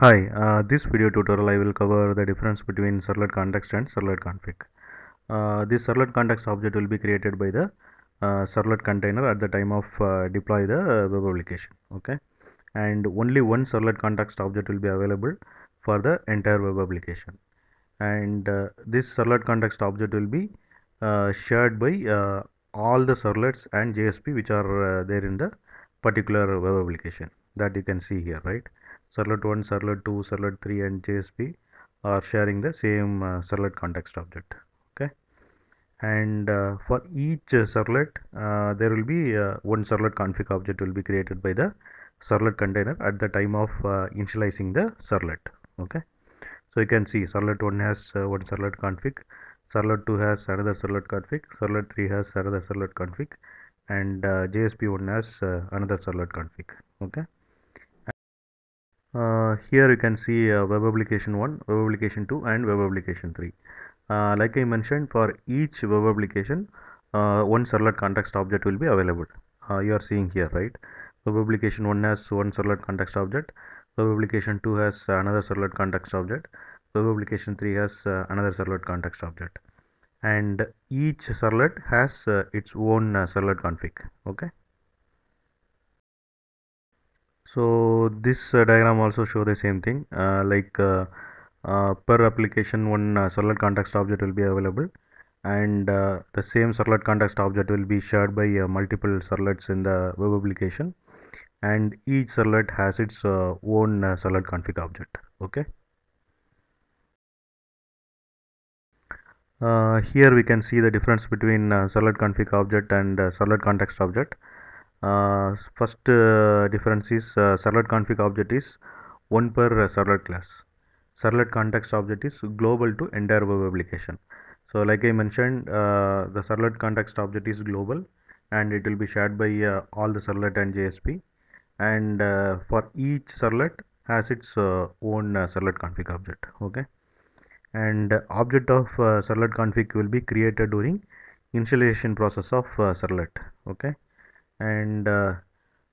Hi, uh, this video tutorial I will cover the difference between servlet context and servlet config. Uh, this servlet context object will be created by the uh, servlet container at the time of uh, deploy the uh, web application. Okay, and only one servlet context object will be available for the entire web application. And uh, this servlet context object will be shared by all the servlets and JSP which are there in the particular web application that you can see here, right? servlet 1, servlet 2, servlet 3 and JSP are sharing the same uh, servlet context object okay and uh, for each servlet uh, there will be uh, one servlet config object will be created by the servlet container at the time of uh, initializing the servlet okay so you can see servlet 1 has uh, one servlet config servlet 2 has another servlet config servlet 3 has another servlet config and JSP1 has another servlet config okay uh, here you can see uh, web application 1 web application 2 and web application 3 uh, like I mentioned for each web application uh, one servlet context object will be available uh, you are seeing here right web application 1 has one servlet context object web application 2 has another servlet context object web application 3 has uh, another servlet context object and each servlet has its own servlet config okay so this uh, diagram also show the same thing uh, like uh, per application one servlet context object will be available and the same servlet context object will be shared by multiple servlets in the web application and each servlet has its own servlet config object okay Uh, here we can see the difference between uh, servlet config object and uh, servlet context object uh, first uh, difference is uh, servlet config object is one per servlet class servlet context object is global to entire web application so like I mentioned the servlet context object is global and it will be shared by all the servlet and JSP and for each servlet has its own servlet config object okay and object of servlet config will be created during initialization process of servlet okay and uh,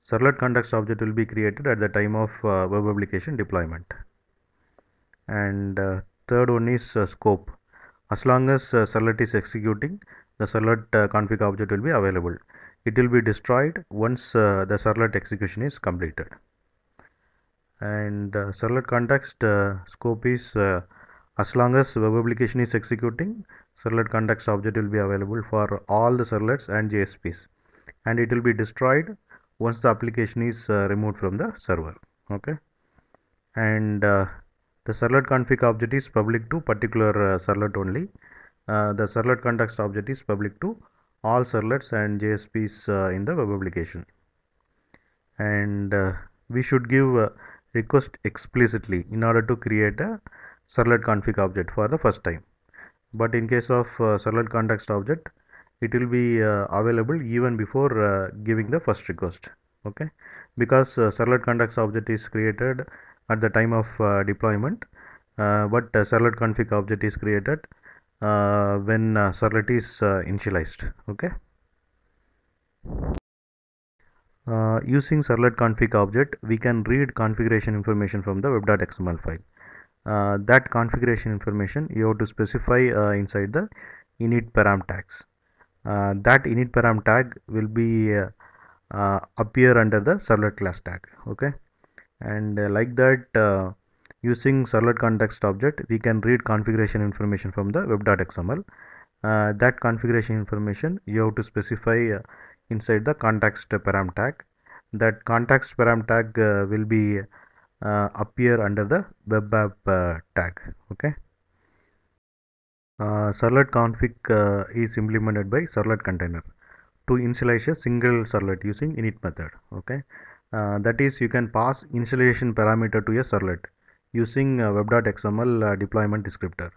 servlet context object will be created at the time of uh, web application deployment and uh, third one is uh, scope as long as uh, servlet is executing the servlet uh, config object will be available it will be destroyed once the servlet execution is completed and uh, servlet context scope is as long as web application is executing servlet context object will be available for all the servlets and jsps and it will be destroyed once the application is uh, removed from the server okay and uh, the servlet config object is public to particular uh, servlet only uh, the servlet context object is public to all servlets and JSPs uh, in the web application and uh, we should give request explicitly in order to create a servlet config object for the first time but in case of uh, servlet context object it will be uh, available even before uh, giving the first request okay because uh, servlet context object is created at the time of deployment but servlet config object is created when servlet is initialized okay uh, using servlet config object we can read configuration information from the web.xml file uh, that configuration information you have to specify uh, inside the init param tags uh, that init param tag will be uh, uh, appear under the servlet class tag okay and like that using servlet context object we can read configuration information from the web.xml uh, that configuration information you have to specify uh, inside the context param tag that context param tag uh, will be appear under the web app tag okay uh, servlet config uh, is implemented by servlet container to initialize a single servlet using init method okay uh, that is you can pass initialization parameter to a servlet using uh, web.xml uh, deployment descriptor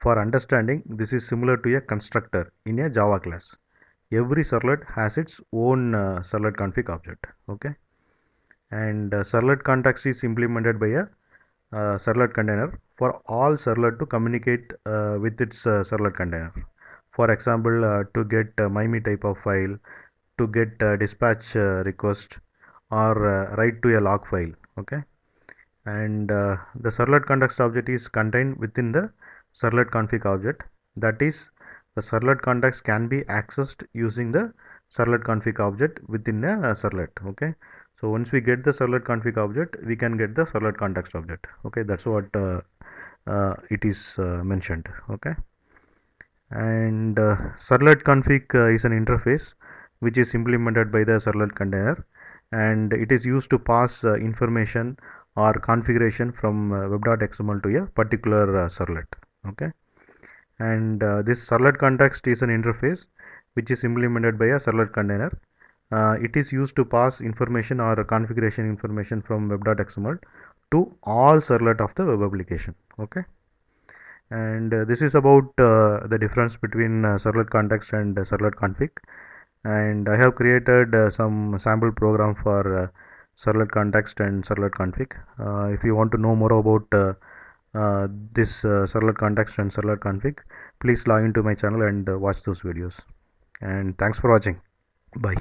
for understanding this is similar to a constructor in a java class every servlet has its own uh, servlet config object okay and servlet context is implemented by a servlet container for all servlet to communicate uh, with its uh, servlet container for example uh, to get mime type of file to get dispatch request or write to a log file okay and uh, the servlet context object is contained within the servlet config object that is the servlet context can be accessed using the servlet config object within a uh, servlet okay so once we get the servlet config object we can get the servlet context object okay that's what uh, uh, it is uh, mentioned okay and uh, servlet config is an interface which is implemented by the servlet container and it is used to pass information or configuration from uh, web.xml to a particular uh, servlet okay and uh, this servlet context is an interface which is implemented by a servlet container uh, it is used to pass information or configuration information from web.xml to all servlet of the web application okay and uh, this is about uh, the difference between uh, servlet context and uh, servlet config and I have created uh, some sample program for uh, servlet context and servlet config if you want to know more about this servlet context and servlet config please log into my channel and watch those videos and thanks for watching bye